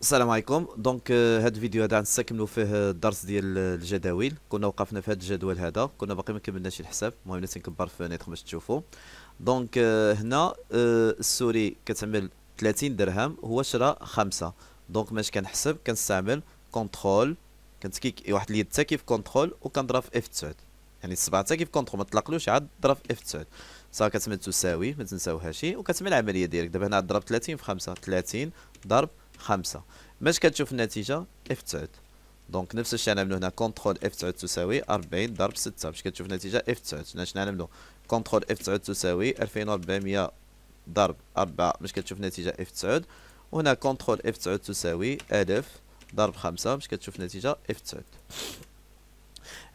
السلام عليكم دونك آه، هاد الفيديو هذا غنستكملوا فيه آه، الدرس ديال آه، الجداول كنا وقفنا في هاد الجدول هذا كنا باقي ما كملناش الحساب المهم نسي نكبر في نيتر باش تشوفوا دونك هنا السوري كتعمل 30 درهم هو شرا 5 دونك ماش كنحسب كنستعمل كنترول كنتكيك واحد اليد حتى كيف كنترول وكنضرب في اف 9 يعني السبعه حتى كيف كنترول ما تلاقلوش عاد ضرب في اف 9 صافي كتعمل تساوي ما تنساوهاش وكتعمل العمليه ديالك دابا هنا ضرب 30 في 5 30 ضرب خمسة باش كتشوف النتيجة اف تسعود دونك نفس الشيء نعملو هنا كنترول اف تسعود تساوي أربعين ضرب ستة باش كتشوف النتيجة اف تسعود هنا شنو نعملو كنترول اف تسعود تساوي ألفين وربعمية ضرب أربعة باش كتشوف النتيجة اف تسعود وهنا كنترول اف تسعود تساوي ألف ضرب خمسة باش كتشوف النتيجة اف تسعود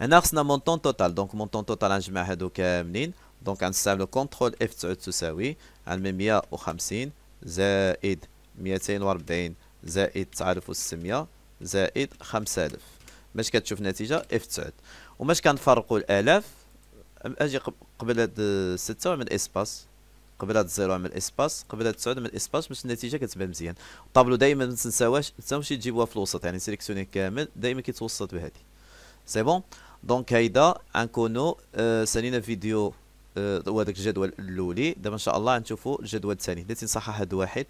هنا خصنا مونطون توتال دونك مونطون توتال غنجمع هادو كاملين دونك غنستعملو كنترول اف تسعود تساوي غنعمل مية وخمسين زائد 240 زائد 9600 زائد 5000 باش كتشوف النتيجة اف 9 وماش كنفرقوا الآلاف اجي قبل هاد ستة وعمل اسباس قبل هاد زيرو عمل اسباس قبل هاد تسعود عمل اسباس باش النتيجة كتبان مزيان الطابلو دايما ما متنساوش تنساوش تجيبوها في الوسط يعني سيليكسيوني كامل دايما كيتوسط بهادي سي بون دونك هيدا انكونو آه سالينا فيديو هو آه داك الجدول الاولي دابا ان شاء الله غنشوفو الجدول الثاني بلاتي تنصحح هاد واحد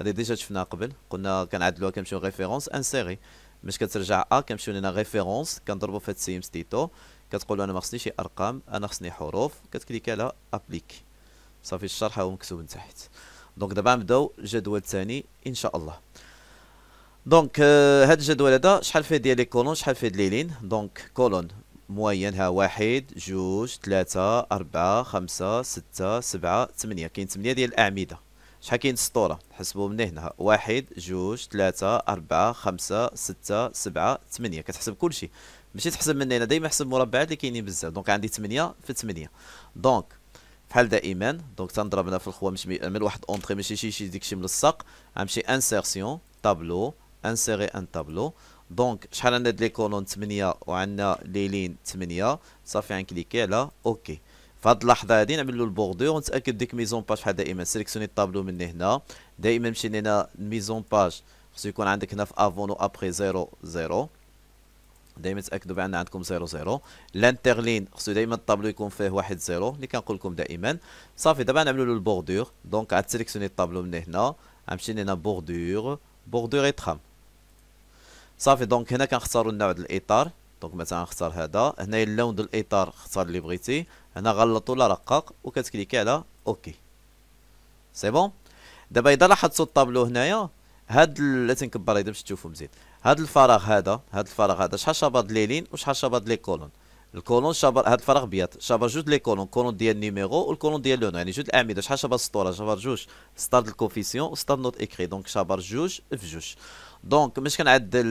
هذه ديجا شفناها قبل قلنا كنعدلوها كنمشيو ريفيرونس انسيري باش كترجع ا كنمشيو لينا ريفيرونس كنضربو في هاد سي ستيتو كتقولو انا ما خصنيش شي ارقام انا خصني حروف كتكليك على ابليك صافي الشرح هو مكتوب من تحت دونك دابا نبداو الجدول الثاني ان شاء الله دونك آه، هاد الجدول هذا شحال فيه ديال لي كولون شحال فيه ديال لين دونك كولون موين ها واحد جوج ثلاثة أربعة خمسة ستة سبعة ثمانية كاين ثمانية ديال الأعمدة شحال كاين السطوره نحسبو من هنا واحد جوج ثلاثة أربعة خمسة ستة سبعة ثمانية كتحسب كلشي ماشي تحسب من هنا دائما حسب مربعات اللي كاينين بزاف دونك عندي ثمانية في ثمانية دونك بحال دائما دونك تنضربنا في مش من واحد اونتخي ماشي شي شي ديكشي ملصق غنمشي انسيرسيون طابلو انسيري ان طابلو دونك شحال عندنا لي كولون ثمانية وعندنا لي لين 8 صافي غنكليكي على اوكي في هاد اللحظه هادي نعمل له البوردور ونتاكد ديك ميزون باج بحال دائما سيليكسيوني الطابلو من هنا دائما مشي هنا ميزون باج خصو يكون عندك هنا في افون ابخي زيرو زيرو دائما تاكدوا بان عندكم 0 0 لانترلين خصو دائما الطابلو يكون فيه واحد 0 اللي كنقول لكم دائما صافي دابا نعملوا له البوردور دونك عاد سيليكسيوني الطابلو من هنا غنمشي لهنا بوردور بوردور يتخام صافي دونك هنا كنختاروا النوع ديال الاطار دونك مثلا نختار هذا هنايا اللون ديال الاطار اختار اللي بغيتي هنا غلط ولا رقق وكتكليكي على اوكي سي بون دابا اذا لاحظتوا الطابلو هنايا هاد لا تنكبر اذا باش تشوفوا مزيان هاد الفراغ هذا هاد الفراغ هذا شحال شابط لي لين وشحال شابط لي كولون الكولون شابر هاد الفراغ بيض شابر جوج لي كولون كولون ديال النيميرو والكولون ديال لون يعني جوج الاعمده شحال شابر السطوره شابر جوج ستاد الكوفيسيون وستاد نوت اكري دونك شابر جوج في جوج دونك باش كنعدل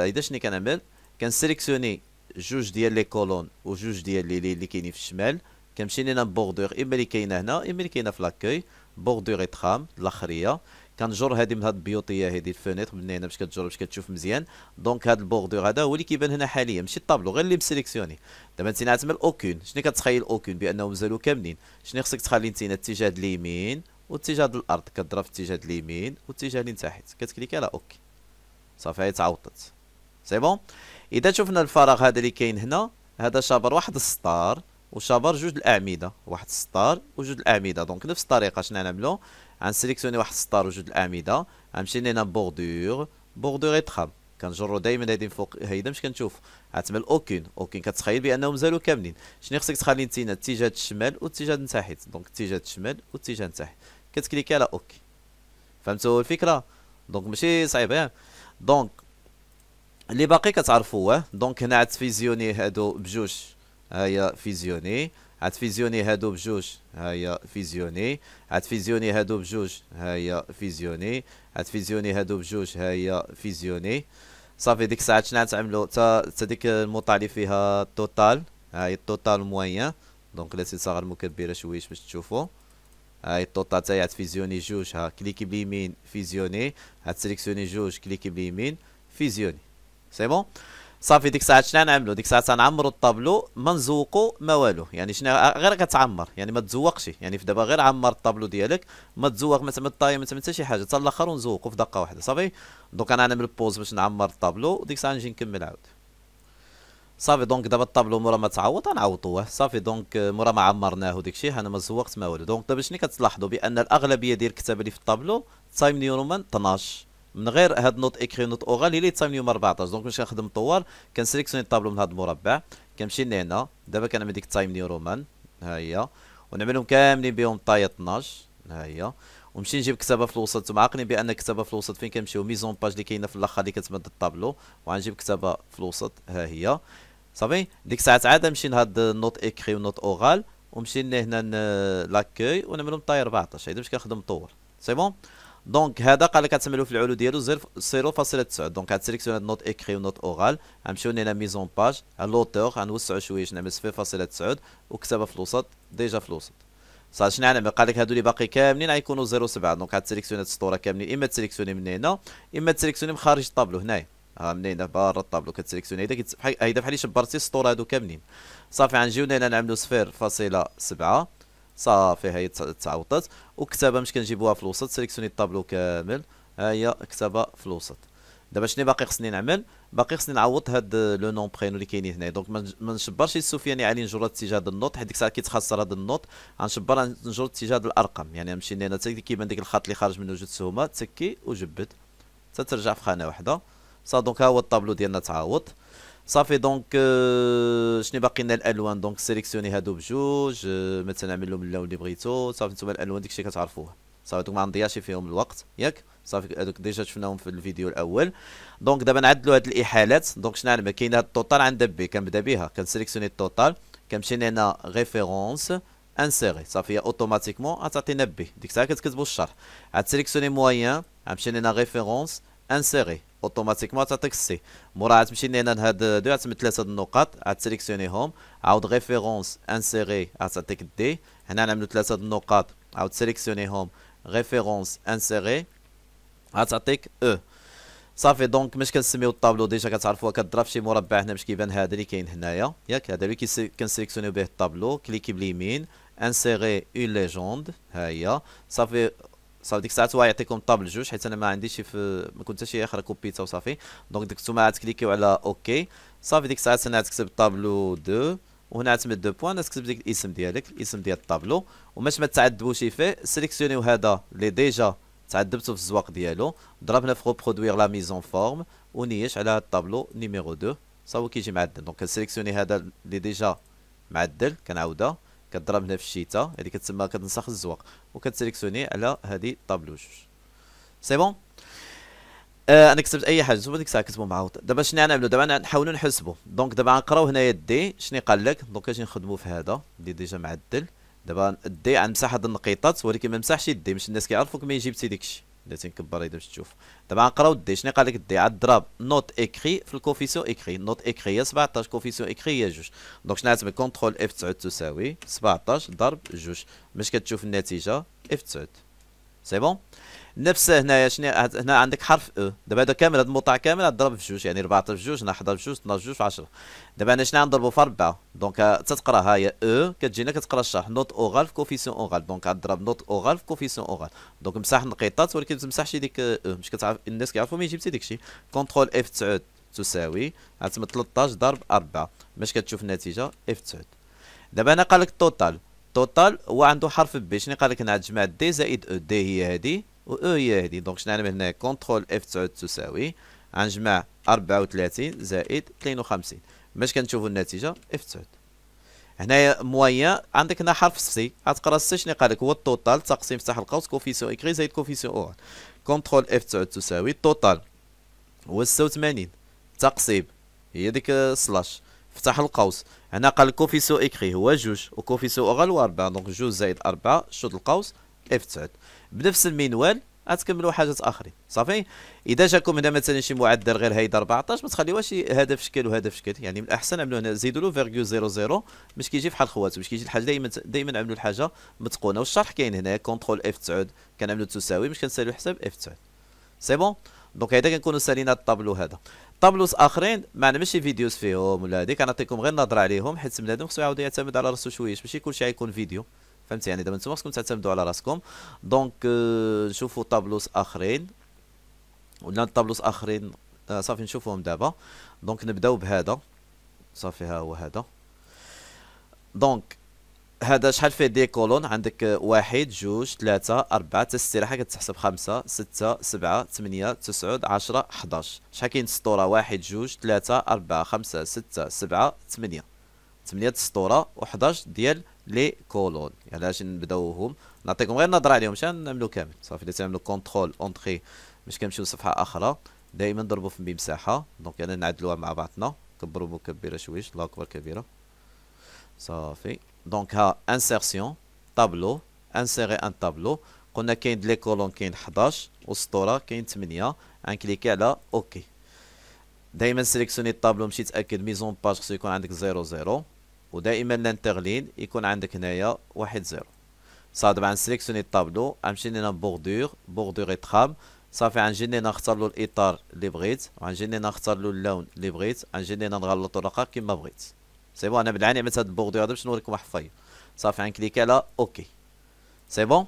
هيدا آه، شني كنعمل كنسيليكسيوني جوج ديال لي كولون وجوج ديال لي لي اللي كاينين في الشمال كنمشي لينا بوردور اما اللي كاينه هنا اما اللي كاينه في لاكوي بوردور اتخام الاخريه كنجر هذه من هاد البيوطيه هذه الفونيتر من هنا باش كتجر باش كتشوف مزيان دونك هاد البوردور هذا هو اللي كيبان هنا حاليا ماشي الطابلو غير اللي مسيليكسيوني دابا انت عتمل اوكون شنو كتخيل اوكون بانه مازالو كاملين شنو خصك تخلي انت الاتجاه اليمين واتجاه الارض كضرب في اتجاه اليمين واتجاه اللي تحت كتكليكي على اوكي صافي هي تعوطت سي بون اذا شفنا الفراغ هذا اللي كاين هنا هذا شابر واحد السطار وشابر جوج الاعمده واحد السطار وجوج الاعمده دونك نفس الطريقه شنو نعملو غنسيليكسيوني واحد السطار وجوج الاعمده غنمشي لينا بوردور بوردور يتخاب كنجرو دائما هادين فوق هيدا مش كنشوف عتمل اوكين اوكين كتخيل بانهم زالو كاملين شنو خصك تخلي نتينا اتجاه الشمال واتجاه التحت دونك اتجاه الشمال واتجاه التحت كتكليكي على اوكي فهمتوا الفكره دونك ماشي صعيبه دونك اللي باقي كتعرفوه دونك هنا عاد فيزيوني هادو بجوج ها هي فيزيوني عاد فيزيوني هادو بجوج ها هي فيزيوني عاد فيزيوني هادو بجوج ها هي فيزيوني عاد فيزيوني هادو بجوج ها هي فيزيوني صافي ديك الساعه شنو غنعملو تا تا ديك الموطه اللي فيها التوتال ها هي التوتال موين دونك لا تصغر مكبره شويش باش تشوفوا هاي الطوطه تاعي فيزيوني جوج ها كليكي باليمين فيزيوني هتسليكسيوني جوج كليكي باليمين فيزيوني سي بون صافي ديك الساعه شنو نعملوا ديك الساعه تنعمرو الطابلو ما نزوقو ما والو يعني شنو غير كتعمر يعني ما تزوقش يعني في دابا غير عمر الطابلو ديالك ما تزوق ما الطاي ما حتى شي حاجه حتى الاخر ونزوقو في دقه واحده صافي دونك انا نعمل بوز باش نعمر الطابلو ديك الساعه نجي نكمل عاود صافي دونك دابا الطابلو مورا ما تعوض نعوضوه صافي دونك مورا ما عمرناه الشيء انا ما زوقت ما والو دونك دابا شنو كتلاحظوا بان الاغلبيه ديال الكتابه اللي في الطابلو تايم نيورومان 12 من غير هاد نوت ايكري نوت اورال هي اللي تصايم ليوم 14 دونك باش نخدم طوال كنسليكسيوني الطابلو من هاد المربع كنمشي لهنا دابا كنعمل ديك تايم رومان ها هي ونعملهم كاملين بهم طاية 12 ها هي ونمشي نجيب كتابه في الوسط نتوما عاقلين بان كتابه في الوسط فين كنمشيو ميزون باج اللي كاينه في الاخر اللي كتمد الطابلو وغنجيب كتابه في الوسط ها هي صافي ديك الساعات عاد نمشي لهاد نوت ايكري ونوت اورال ونمشي لهنا لاكوي ونعملهم طاية 14 هيدا باش كنخدم طول سي بون دونك هذا قال لك غتعملوا في العلو ديالو 0.9 دونك غتسيليكسيون هاد نوت اكري ونوت اورال غنمشيو لهنا ميزون باج لوتور غنوسعو شويه نعمل 0.9 وكتابه في الوسط ديجا في الوسط صافي شنو نعمل قال لك هادو اللي باقي كاملين غيكونوا 0.7 دونك غتسيليكسيون هاد السطوره كاملين اما تسيليكسيوني من هنا اما تسيليكسيوني من خارج الطابلو هنايا ها من هنا برا الطابلو كتسيليكسيوني هيدا هيدا بحال اللي شبرتي السطور هادو كاملين صافي غنجيو هنا نعملو صفر فاصله سبعة صافي هي تعوطات وكتابه مش كنجيبوها في الوسط سيليكسيوني الطابلو كامل ها هي كتابه في الوسط دابا شنو باقي خصني نعمل باقي خصني نعوض هاد لو نون برينو اللي كاينين هنا دونك ما نشبرش السفياني علي نجر اتجاه هاد النوط حيت ديك الساعه كيتخسر هاد النوط غنشبر نجر اتجاه هاد الارقام يعني نمشي هنا كيبان ديك الخط اللي خارج منه جوج سهومه تسكي وجبد تترجع في خانه واحده صا دونك ها هو الطابلو ديالنا تعوض صافي دونك شنو باقي لنا الالوان دونك سيليكسيوني هادو بجوج مثلا نعمل لهم اللون اللي بغيتو صافي نتوما الالوان داكشي كتعرفوه صافي دوك ما نضيعش فيهم الوقت ياك صافي هذوك ديجا شفناهم في الفيديو الاول دونك دابا نعدلوا هاد الاحالات دونك شنو نعمل كاين هاد التوتال عند بي كنبدا بها كنسيليكسيوني التوتال كنمشي هنا ريفيرونس انسيري صافي اوتوماتيكمون غتعطينا بي ديك الساعه كتكتبوا الشرح عاد سيليكسيوني موايان غنمشي هنا ريفيرونس انسيري اوتوماتيكمون تعطيك السي مورا عاد تمشي لهنا لهاد دو تسمى ثلاثه النقاط عاد عاود ريفيرونس انسيري عاد تعطيك دي هنا نعملو ثلاثه النقاط عاود سيليكسيونيهم ريفيرونس انسيري عاد تعطيك او صافي دونك باش كنسميو الطابلو ديجا كتعرفوا كضرب شي مربع هنا باش كيبان هذا اللي كاين هنايا ياك هذا اللي كنسليكسيونيو به الطابلو كليكي باليمين انسيري اون ليجوند ها هي صافي صافي ديك الساعه يعطيكم طابل جوج حيت انا ما عنديش في ما كنتش اخر كوبيتا وصافي دونك ديك نتوما تكليكيو على اوكي صافي ديك الساعه انا تكتب طابلو دو وهنا تمد دو بوان تكتب ديك الاسم ديالك الاسم ديال الطابلو وماش ما تعذبوش فيه سيليكسيونيو هذا اللي ديجا تعذبتو في الزواق ديالو ضربنا في ريبرودوير لا ميزون فورم ونيش على هاد الطابلو نيميرو 2 صافي كيجي معدل دونك سيليكسيوني هذا اللي ديجا معدل كنعاودها كضرب هنا في الشتاء هذه كتسمى كتنسخ الزواق وكتسيليكسيوني على هذه الطابلو جوج سي بون آه انا كتبت اي حاجه نتوما ديك الساعه كتبوا معاود دابا شنو نعملوا دابا نحاولوا نحسبوا دونك دابا غنقراو هنايا دي شنو قال لك دونك اجي نخدموا في هذا دي ديجا معدل دابا دي غنمسح هاد النقيطات ولكن ما مسحش دي باش الناس كيعرفوك كما جبتي داكشي اللي نكبر اذا باش تشوف دابا غنقراو دي شنو قال لك دي عضرب نوت اكري في الكوفيسيون اكري نوت اكري هي 17 كوفيسيون اكري هي جوج دونك شنو عاتبك كونترول اف 9 تساوي 17 ضرب جوج باش كتشوف النتيجه اف 9 سي بون نفسه هنايا شنو هنا عندك حرف او دابا هذا كامل هذا المقطع كامل تضرب في جوج يعني 14 في جوج هنا 11 في جوج 12 في جوج في 10 دابا انا شنو غنضربو في اربعه دونك تتقرا ها هي او كتجينا كتقرا الشرح نوت اوغال في كوفيسيون اوغال دونك غضرب نوت اوغال في كوفيسيون اوغال دونك مسح النقيطات ولكن ما تمسحش ديك او مش كتعرف الناس كيعرفوا مين جبتي داكشي كونترول اف 9 تساوي عتم 13 ضرب 4 باش كتشوف النتيجه اف 9 دابا انا قال لك التوتال توتال هو عنده حرف بي شنو قال لك هنا تجمع دي زائد او دي هي هذه و او هي هذه دونك شنو نعمل هنا كونترول اف 9 تساوي غنجمع 34 زائد 52 باش كنشوفوا النتيجه اف 9 هنايا مويا عندك هنا حرف سي غتقرا سي شنو قال لك هو التوتال تقسيم فتح القوس كوفيسيون اكري زائد كوفيسيون او كونترول اف 9 تساوي التوتال هو 86 تقسيم هي ديك سلاش فتح القوس هنا قال كوفيسيون اكري هو جوج وكوفيسيون اورال هو 4 دونك جوج زائد 4 شوط القوس اف 9 بنفس المنوال غتكملوا حاجات اخرين صافي اذا جاكم هنا مثلا شي معدل غير هيدا 14 ما تخليوهاش هدف شكل وهدف شكل يعني من الاحسن عملوا هنا زيدوا له فيرغيو 00 باش كيجي بحال خواتو باش كيجي الحاجه دائما دائما عملوا الحاجه متقونه والشرح كاين هنا كونترول اف 9 كنعملوا تساوي باش كنسالوا حساب اف 9 سي بون دونك هذا كنكونوا سالينا الطابلو هذا طابلوس اخرين ما عندنا ماشي فيديوز فيهم ولا هذيك كنعطيكم غير نظره عليهم حيت بنادم خصو يعاود يعتمد على راسو شويه ماشي كلشي غيكون فيديو فهمت يعني دابا نتوما خصكم تعتمدوا على راسكم دونك euh, نشوفوا طابلوس اخرين ولا طابلوس اخرين آه، صافي نشوفوهم دابا دونك نبداو بهذا صافي ها هو هذا دونك هذا شحال فيه دي كولون عندك واحد جوج ثلاثة أربعة حتى السراحة كتحسب خمسة ستة سبعة ثمانية تسعود عشرة حداش شحال كاين السطورة واحد جوج ثلاثة أربعة خمسة ستة سبعة ثمانية 8 السطوره و11 ديال لي كولون يعني علاش نبداوهم نعطيكم غير نظره عليهم شحال نعملو كامل صافي الا تعملو كونترول اونتري باش كنمشيو لصفحه اخرى دائما نضربو في بمساحه دونك انا يعني نعدلوها مع بعضنا كبروا مكبره شويه الله اكبر كبيره صافي دونك ها انسيرسيون طابلو انسيري ان طابلو قلنا كاين لي كولون كاين 11 والسطوره كاين 8 انكليكي على اوكي دائما سيليكسيوني الطابلو مشيت تاكد ميزون باج خصو يكون عندك 00 ودائما لانترلين يكون عندك هنايا واحد زيرو صافي بعد سيليكسيوني الطابلو غنمشي لينا بوغدوغ بوردور اتخام صافي غنجي لينا نختار له الاطار اللي بغيت وغنجي لينا نختار له اللون اللي بغيت غنجي لينا نغلط الرقاق كيما بغيت سي بون انا بالعاني عملت هاد بوغدوغ هذا باش نوريكم واحد الفاير صافي غنكليك على اوكي سي بون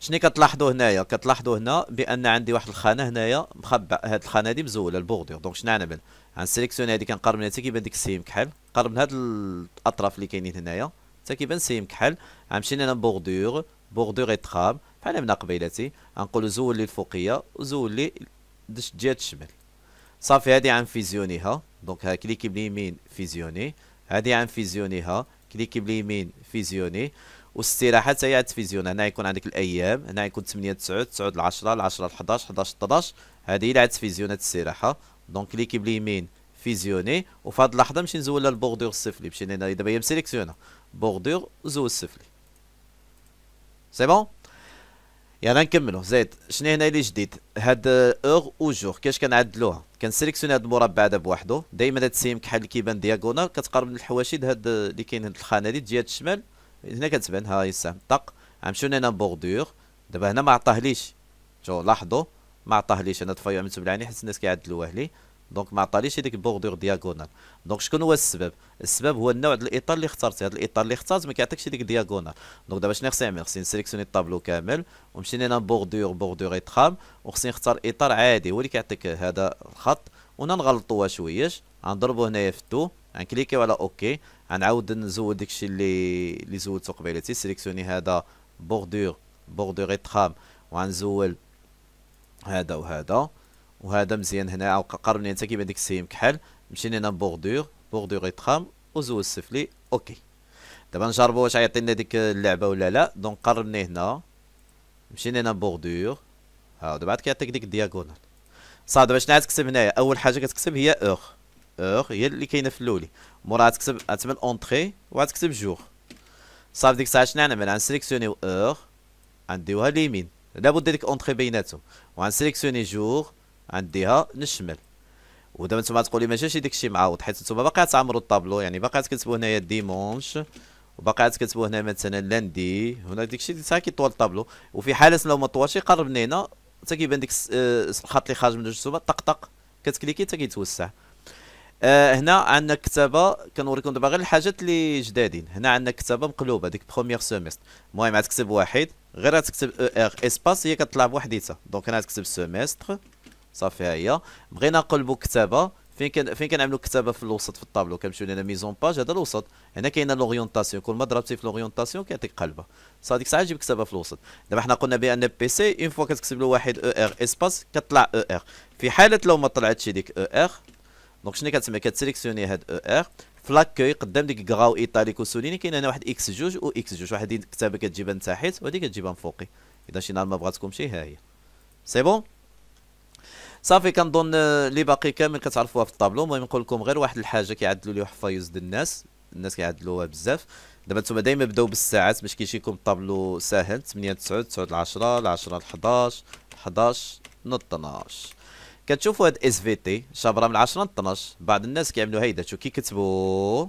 شنو كتلاحظوا هنايا كتلاحظوا هنا بان عندي واحد الخانه هنايا مخبأ هاد الخانه هادي مزوله البوردور دونك شنو نعمل غنسيليكسيون هادي كنقرب منها حتى كيبان ديك السيم كحل قرب من هاد الاطراف اللي كاينين هنايا حتى كيبان سيم كحل غنمشي لنا بوردور بوردور اتراب بحال من قبيلتي غنقولوا زول لي الفوقيه وزول لي جهه الشمال صافي هادي غنفيزيونيها دونك ها كليكي باليمين فيزيوني هادي غنفيزيونيها كليكي باليمين فيزيوني والاستراحات هي على التلفزيون هنا يكون عندك الايام هنا يكون 8 9 9 ل 10 ل 10 ل 11 11 12 هذه هي على التلفزيون الاستراحه دونك ليكيب باليمين فيزيوني وفي هذه اللحظه نمشي نزول لها البوردور السفلي مشينا هنا دابا هي مسيليكسيونا بوردور زول السفلي سي بون يلا نكملوا زيد شنو هنا اللي جديد هاد اور او جور كاش كنعدلوها كنسيليكسيون هاد المربع هذا بوحدو دائما هاد السيم كحال كيبان دياغونال كتقرب من الحواشيد هاد اللي كاين هاد الخانه اللي تجي هاد الشمال هنا كتبان ها هي السهم غنمشيو هنا بوردور دابا هنا ما عطاهليش شو لاحظوا ما عطاهليش انا طفايو عملتو بالعيني حيت الناس كيعدلوه لي دونك ما عطاليش هذيك البوردور دياغونال دونك شكون هو السبب السبب هو النوع ديال الاطار اللي اخترت هذا الاطار اللي اخترت ما كيعطيكش هذيك دياغونال دونك دابا شنو خصني نعمل خصني نسيليكسيوني الطابلو كامل ونمشي هنا بوردور بوردور يتخام وخصني نختار اطار عادي هو اللي كيعطيك هذا الخط ونغلطوها نغلطوها شويه غنضربو هنايا في التو غنكليكيو على اوكي غنعاود نزود داكشي اللي اللي زودته قبيله سيليكسيوني هذا بوردور بوردور اتخام وغنزول هذا وهذا وهذا مزيان هنا قرني انت كيبان ديك السيم كحل مشينا هنا بوردور بوردور اتخام وزوز السفلي اوكي دابا نجربوا واش غيعطينا ديك اللعبه ولا لا دونك قربني هنا مشينا هنا بوردور ها دابا عاد كيعطيك ديك الدياغونال صافي دابا شنو عاد تكتب هنايا اول حاجه كتكتب هي اوغ اور هي اللي كاينه في الاولي موراها تكتب غتبان اونتري وغتكتب جور صافي ديك الساعه شنو غنعمل غنسيليكسيونيو اور غنديوها ليمين لابد ديك اونتري بيناتهم وغنسيليكسيوني جور غنديها للشمال ودابا نتوما تقولي ما جاش داكشي معاود حيت نتوما باقي تعمروا الطابلو يعني باقي تكتبوا هنايا ديمونش وباقي كتبوا هنا مثلا لاندي هنا داكشي ديك الساعه كيطول الطابلو وفي حاله لو ما طولش يقرب من هنا تا كيبان ديك الخط اللي خارج من جوج طق طقطق كتكليكي تا كيتوسع آه هنا عندنا كتابه كنوريكم دابا غير الحاجات اللي جدادين هنا عندنا كتابه مقلوبه ديك بروميير سيمست المهم غتكتب واحد غير غتكتب او آه، ار آه، اسباس هي كطلع بوحديتها دونك هنا غتكتب سيمستر صافي ها هي بغينا نقلبوا كتابه فين كان فين كنعملوا كتابه في الوسط في الطابلو كنمشيو لهنا ميزون باج هذا الوسط هنا كاينه لوريونطاسيون كل ما ضربتي في لوريونطاسيون كيعطيك قلبه صافي ديك الساعه تجيب كتابه في الوسط دابا حنا قلنا بان بي سي اون فوا كتكتب له واحد او ار اسباس كطلع او ار في حاله لو ما طلعتش ديك او ار دونك شنو كتسمي كتسيليكسيوني هاد او e ار فلاكوي قدام ديك غراو ايطاليك وسوليني كاين هنا واحد اكس جوج و اكس جوج واحد الكتابه كتجيبها من تحت وهذه كتجيبها من فوقي اذا شي نهار ما بغاتكم شي ها هي سي بون صافي كنظن اللي آه، باقي كامل كتعرفوها في الطابلو المهم نقول لكم غير واحد الحاجه كيعدلوا لي حفايز ديال الناس الناس كيعدلوها بزاف دابا نتوما دائما بداو بالساعات باش كيجي لكم الطابلو ساهل 8 9 9 10 10 11 11 12 12 كتشوفوا هاد اس في تي شابره من 10 ل 12 بعض الناس كيعملوا هيدا شو كي كتبوا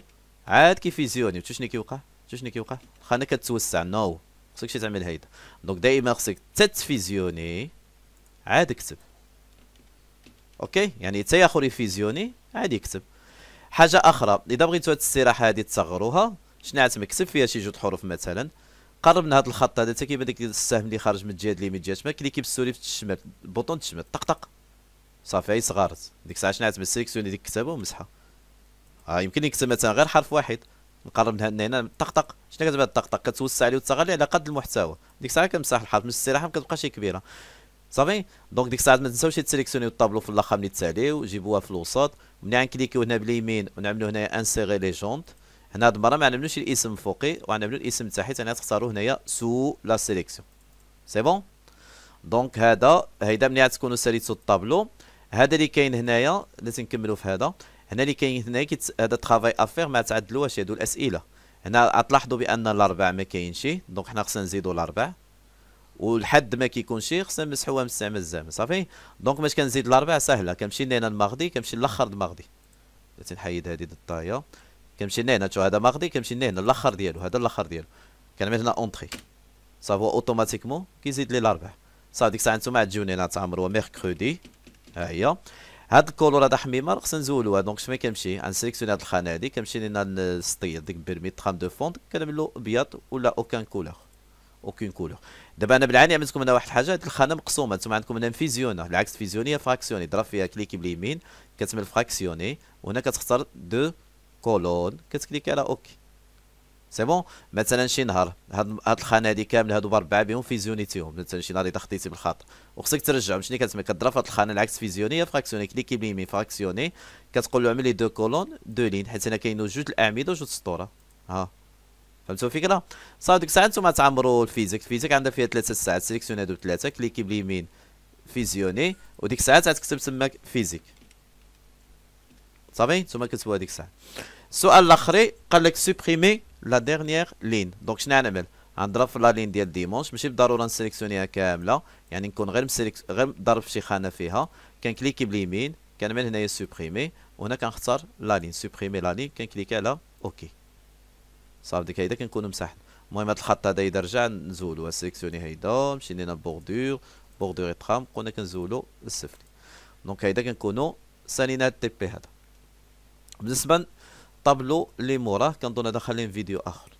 عاد كيفيزيوني شو شنو كيوقع شو شنو كيوقع خانه كتوسع نو خصك شي تعمل هيدا دونك دائما خصك تتفيزيوني عاد اكتب اوكي يعني تا ياخر يفيزيوني عاد يكتب حاجه اخرى اذا بغيتو هاد السيراحه هادي تصغروها شنو عاد مكتب فيها شي جوج حروف مثلا قربنا هاد الخط هذا تا كيبان داك السهم اللي خارج من الجهه اليمين جهه الشمال كليكي بالسوري في الشمال بوطون الشمال طق طق صافي صغارت ديك الساعه شنو شنعت سيليكسيوني ديك الكتابه ومسحها اه يمكن يكتب مثلا غير حرف واحد نقرب من هنا طقطق شنو كتبان الطقطق كتوسع عليه عليه على قد المحتوى ديك الساعه كنمسح الحرف من الاستراحه ما كتبقاش كبيره صافي دونك ديك الساعه ما تنساوش تسيليكسيونيو الطابلو في الاخر ملي تساليو جيبوها في الوسط ملي غنكليكيو هنا باليمين ونعملو هنايا انسيغي لي جونت هنا هاد المره ما نعملوش الاسم فوقي وغنعملو الاسم تحت حيت هنا تختاروا هنايا سو لا سيليكسيون سي بون دونك هذا هيدا ملي تكونوا ساليتو الطابلو هذا اللي كاين هنايا لازم نكملوا في هذا هنا اللي كاين هنا هذا ترافاي افير ما تعدلوش هادو الاسئله هنا تلاحظوا بان الاربع ما كاينش دونك حنا خصنا نزيدوا الاربع والحد ما كيكونش خصنا نمسحوها من الساعه صافي دونك باش كنزيد الاربع سهله كنمشي لهنا المغدي كنمشي لاخر المغدي نحيد هذه الطايه كنمشي لهنا شو هذا مغدي كنمشي لهنا الاخر ديالو هذا الاخر ديالو كنعمل هنا اونتري صافي اوتوماتيكمون كيزيد لي الاربع صافي ديك الساعه نتوما عاد تجوني هنا تعمروا ميركودي ها هي هاد الكولور هذا حميمه خصنا نزولوها دونك شمن كنمشي غنسيليكسيوني هاد الخانه هادي كنمشي لينا نصطيد ديك بيرمي تخام دو فوند كنعملو ابيض ولا اوكان كولور اوكين كولور دابا انا بالعاني عملت لكم هنا واحد الحاجه هاد الخانه مقسومه انتم عندكم هنا فيزيونا بالعكس فيزيوني فراكسيوني ضرب فيها كليك باليمين كتعمل فراكسيوني وهنا كتختار دو كولون كتكليك على اوكي سي بون مثلا شي نهار هاد هاد الخانه هادي كامل هادو بربعه بهم فيزيونيتيهم مثلا شي نهار اذا خديتي بالخاطر وخصك ترجعهم شنو كتسمي كضرب في هاد الخانه العكس فيزيونيه فراكسيوني كليك بيمي فراكسيوني كتقول له عمل لي دو كولون دو لين حيت هنا كاينو جوج الاعمده وجوج السطوره ها فهمتوا الفكره صافي ديك الساعه نتوما تعمروا الفيزيك الفيزيك عندها فيها ثلاثه ساعات سيليكسيوني هادو ثلاثه كليكي باليمين فيزيوني وديك الساعه تكتب تماك فيزيك صافي نتوما كتبوا هذيك الساعه السؤال الاخر قال لك سوبريمي لا ديرنيير لين دونك شنو نعمل يعني غنضرب في لا لين ديال ديمونش ماشي بالضروره نسيليكسيونيها كامله يعني نكون غير مسيليكس غير ضرب شي خانه فيها كنكليكي باليمين كنعمل هنايا سوبريمي وهنا كنختار لا لين سوبريمي لا لين كنكليكي على اوكي صافي ديك هيدا كنكون مسحنا المهم هاد الخط هذا اذا رجع نزولو سيليكسيوني هيدا مشي لينا بوردور بوردور اتخام قلنا كنزولو للسفلي دونك هيدا كنكونو سالينا تي بي هذا بالنسبه طابلو لي موراه كنظن هذا خليه فيديو اخر